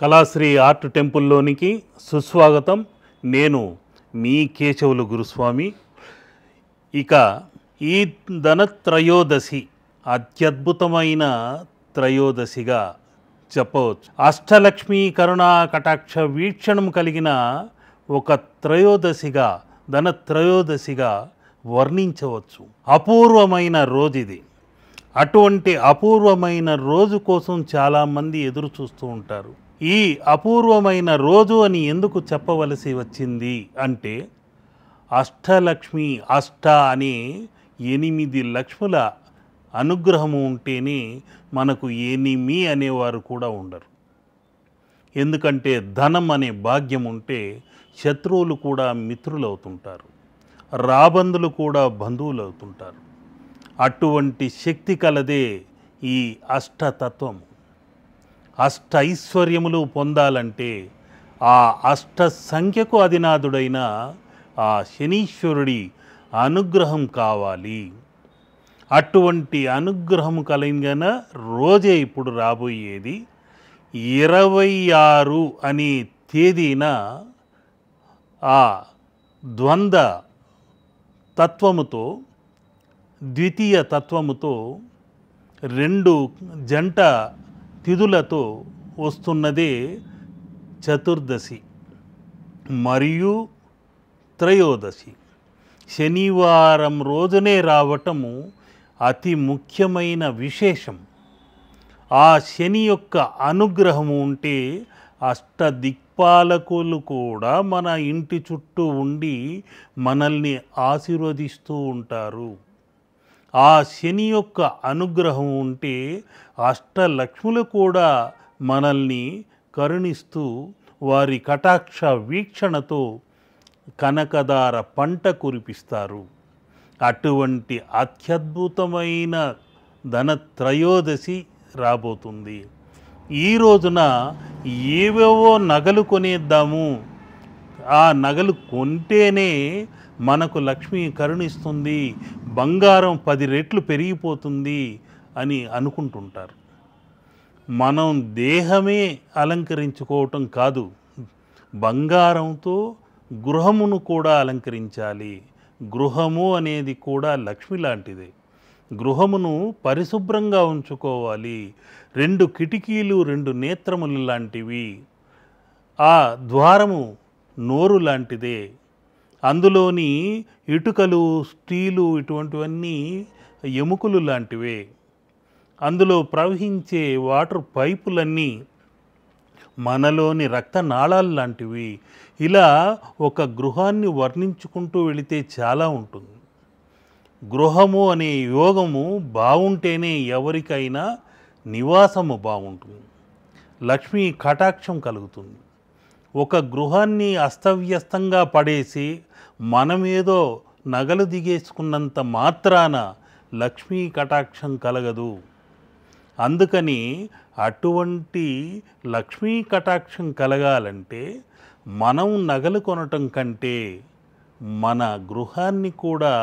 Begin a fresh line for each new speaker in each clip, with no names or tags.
Kalasri art టెంపుల్లోనికి సుస్వాగతం నేను మీ కేశవులు గురుస్వామి ఇక ఈ ధనత్రయోదశి అత్యద్భుతమైన త్రయోదశిగా చెప్పవచ్చు అష్టలక్ష్మీ కరుణా కటాక్ష వీక్షణం కలిగిన ఒక త్రయోదశిగా ధనత్రయోదశిగా వర్ణించవచ్చు అపూర్వమైన రోజు ఇది అటువంటి అపూర్వమైన రోజు కోసం చాలామంది ఎదురు చూస్తూ ఉంటారు ఈ అపూర్వమైన రోజు అని ఎందుకు చెప్పవలసి వచ్చింది అంటే అష్టలక్ష్మి అష్ట అనే ఎనిమిది లక్ష్ముల అనుగ్రహము ఉంటేనే మనకు ఎనిమి అనేవారు కూడా ఉండరు ఎందుకంటే ధనం అనే భాగ్యం ఉంటే శత్రువులు కూడా మిత్రులు అవుతుంటారు రాబందులు కూడా బంధువులు అవుతుంటారు అటువంటి శక్తి కలదే ఈ అష్టతత్వము అష్ట ఐశ్వర్యములు పొందాలంటే ఆ అష్ట సంఖ్యకు అధినాథుడైన ఆ శనీశ్వరుడి అనుగ్రహం కావాలి అటువంటి అనుగ్రహం కలిగిన రోజే ఇప్పుడు రాబోయేది ఇరవై ఆరు అనే తేదీన ఆ ద్వంద్వ తత్వముతో ద్వితీయ తత్వముతో రెండు జంట తిథులతో వస్తున్నదే చతుర్దశి మరియు త్రయోదశి శనివారం రోజునే రావటము అతి ముఖ్యమైన విశేషం ఆ శని యొక్క అనుగ్రహం ఉంటే అష్టదిక్పాలకులు కూడా మన ఇంటి చుట్టూ ఉండి మనల్ని ఆశీర్వదిస్తూ ఉంటారు ఆ శని యొక్క అనుగ్రహం ఉంటే అష్టలక్ష్ములు కూడా మనల్ని కరుణిస్తూ వారి కటాక్ష వీక్షణతో కనకదార పంట కురిపిస్తారు అటువంటి అత్యద్భుతమైన ధనత్రయోదశి రాబోతుంది ఈ రోజున ఏవేవో నగలు కొనేద్దాము ఆ నగలు కొంటేనే మనకు లక్ష్మి కరుణిస్తుంది బంగారం పది రెట్లు పెరిగిపోతుంది అని అనుకుంటుంటారు మనం దేహమే అలంకరించుకోవటం కాదు బంగారంతో గృహమును కూడా అలంకరించాలి గృహము అనేది కూడా లక్ష్మి లాంటిదే గృహమును పరిశుభ్రంగా ఉంచుకోవాలి రెండు కిటికీలు రెండు నేత్రములు లాంటివి ఆ ద్వారము నోరు లాంటిదే అందులోని ఇటుకలు స్టీలు ఇటువంటివన్నీ ఎముకలు లాంటివే అందులో ప్రవహించే వాటర్ పైపులన్నీ మనలోని రక్తనాళాలు లాంటివి ఇలా ఒక గృహాన్ని వర్ణించుకుంటూ వెళితే చాలా ఉంటుంది గృహము అనే యోగము బాగుంటేనే ఎవరికైనా నివాసము బాగుంటుంది లక్ష్మీ కటాక్షం కలుగుతుంది ఒక గృహాన్ని అస్తవ్యస్తంగా పడేసి మనమేదో నగలు దిగేసుకున్నంత మాత్రాన లక్ష్మీ కటాక్షం కలగదు అందుకని అటువంటి లక్ష్మీ కటాక్షం కలగాలంటే మనం నగలు కొనటం కంటే మన గృహాన్ని కూడా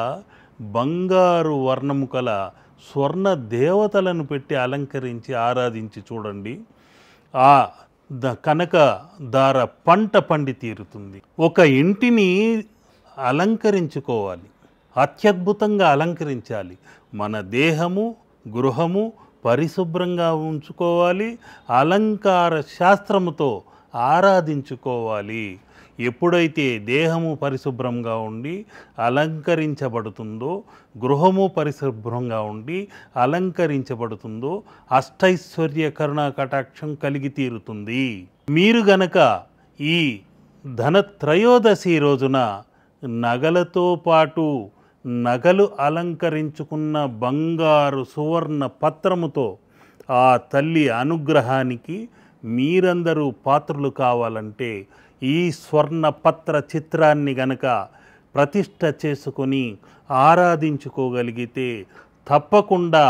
బంగారు వర్ణము కల స్వర్ణ దేవతలను పెట్టి అలంకరించి ఆరాధించి చూడండి ఆ ద కనక దార పంట పండి తీరుతుంది ఒక ఇంటిని అలంకరించుకోవాలి అత్యద్భుతంగా అలంకరించాలి మన దేహము గృహము పరిశుభ్రంగా ఉంచుకోవాలి అలంకార శాస్త్రముతో ఆరాధించుకోవాలి ఎప్పుడైతే దేహము పరిశుభ్రంగా ఉండి అలంకరించబడుతుందో గృహము పరిశుభ్రంగా ఉండి అలంకరించబడుతుందో అష్టైశ్వర్య కరుణా కటాక్షం కలిగి తీరుతుంది మీరు గనక ఈ ధనత్రయోదశి రోజున నగలతో పాటు నగలు అలంకరించుకున్న బంగారు సువర్ణ పత్రముతో ఆ తల్లి అనుగ్రహానికి మీరందరూ పాత్రలు కావాలంటే ఈ స్వర్ణపత్ర చిత్రాన్ని గనక ప్రతిష్ట చేసుకొని ఆరాధించుకోగలిగితే తప్పకుండా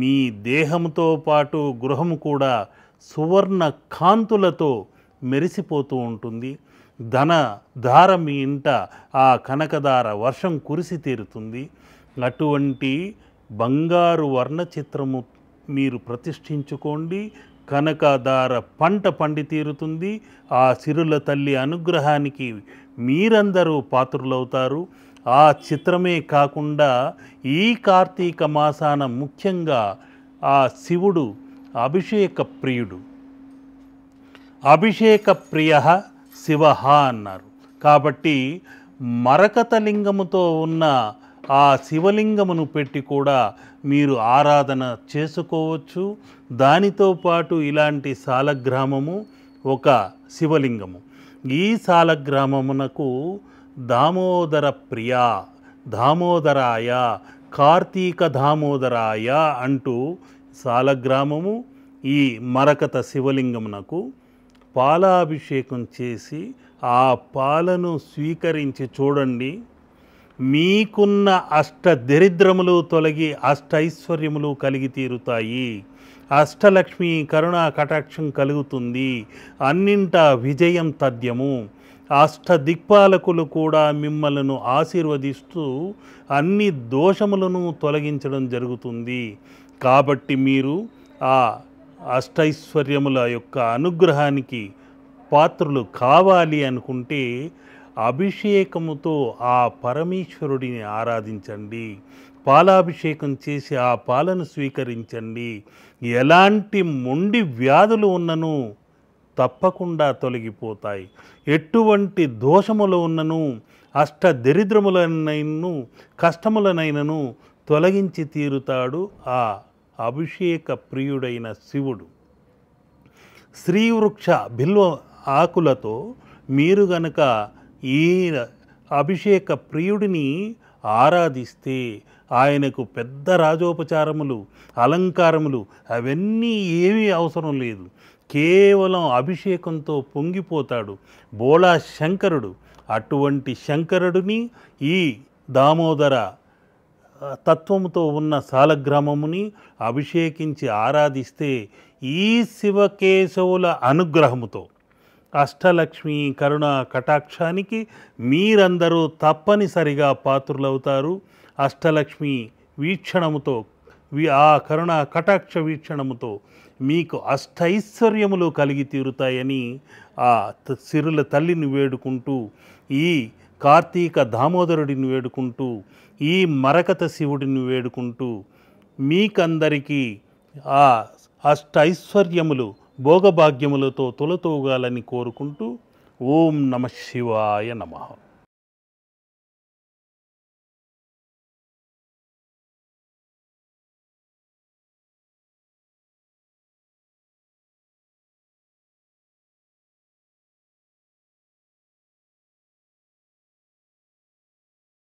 మీ దేహంతో పాటు గృహం కూడా సువర్ణ కాంతులతో మెరిసిపోతూ ఉంటుంది ధన ధార మీ ఇంట ఆ కనకధార వర్షం కురిసి తీరుతుంది అటువంటి బంగారు వర్ణ చిత్రము మీరు ప్రతిష్ఠించుకోండి కనకాదార పంట పండి తీరుతుంది ఆ సిరుల తల్లి అనుగ్రహానికి మీరందరూ పాత్రులవుతారు ఆ చిత్రమే కాకుండా ఈ కార్తీక మాసాన ముఖ్యంగా ఆ శివుడు అభిషేక ప్రియుడు అభిషేక ప్రియ శివ అన్నారు కాబట్టి మరకత లింగముతో ఉన్న ఆ శివలింగమును పెట్టి కూడా మీరు ఆరాధన చేసుకోవచ్చు దానితో పాటు ఇలాంటి సాలగ్రామము ఒక శివలింగము ఈ సాలగ్రామమునకు దామోదర ప్రియ దామోదరాయ కార్తీక దామోదరాయ అంటూ సాలగ్రామము ఈ మరకత శివలింగమునకు పాలాభిషేకం చేసి ఆ పాలను స్వీకరించి చూడండి మీకున్న అష్ట దరిద్రములు తొలగి అష్టైశ్వర్యములు కలిగి తీరుతాయి అష్టలక్ష్మి కరుణా కటాక్షం కలుగుతుంది అన్నింట విజయం తథ్యము అష్ట దిక్పాలకులు కూడా మిమ్మలను ఆశీర్వదిస్తూ అన్ని దోషములను తొలగించడం జరుగుతుంది కాబట్టి మీరు ఆ అష్టైశ్వర్యముల యొక్క అనుగ్రహానికి పాత్రులు కావాలి అనుకుంటే అభిషేకముతో ఆ పరమేశ్వరుడిని ఆరాధించండి పాలాభిషేకం చేసి ఆ పాలను స్వీకరించండి ఎలాంటి మొండి వ్యాధులు ఉన్నను తప్పకుండా తొలగిపోతాయి ఎటువంటి దోషములు ఉన్నను అష్ట దరిద్రములనైనను కష్టములనైనను తొలగించి తీరుతాడు ఆ అభిషేక ప్రియుడైన శివుడు శ్రీవృక్ష బిల్వ ఆకులతో మీరు గనక ఈయన అభిషేక ప్రియుడిని ఆరాధిస్తే ఆయనకు పెద్ద రాజోపచారములు అలంకారములు అవన్నీ ఏమీ అవసరం లేదు కేవలం అభిషేకంతో పొంగిపోతాడు బోళా శంకరుడు అటువంటి శంకరుడిని ఈ దామోదర తత్వముతో ఉన్న సాలగ్రామముని అభిషేకించి ఆరాధిస్తే ఈ శివకేశవుల అనుగ్రహముతో అష్టలక్ష్మి కరుణ కటాక్షానికి మీరందరూ తప్పనిసరిగా పాత్రులవుతారు అష్టలక్ష్మి వీక్షణముతో ఆ కరుణ కటాక్ష వీక్షణముతో మీకు అష్టైశ్వర్యములు కలిగి తీరుతాయని ఆ సిరుల తల్లిని వేడుకుంటూ ఈ కార్తీక దామోదరుడిని వేడుకుంటూ ఈ మరకత శివుడిని వేడుకుంటూ మీకందరికీ ఆ అష్టైశ్వర్యములు భోగభాగ్యములతో తొలతూగాలని కోరుకుంటూ ఓం నమ శివాయ నమ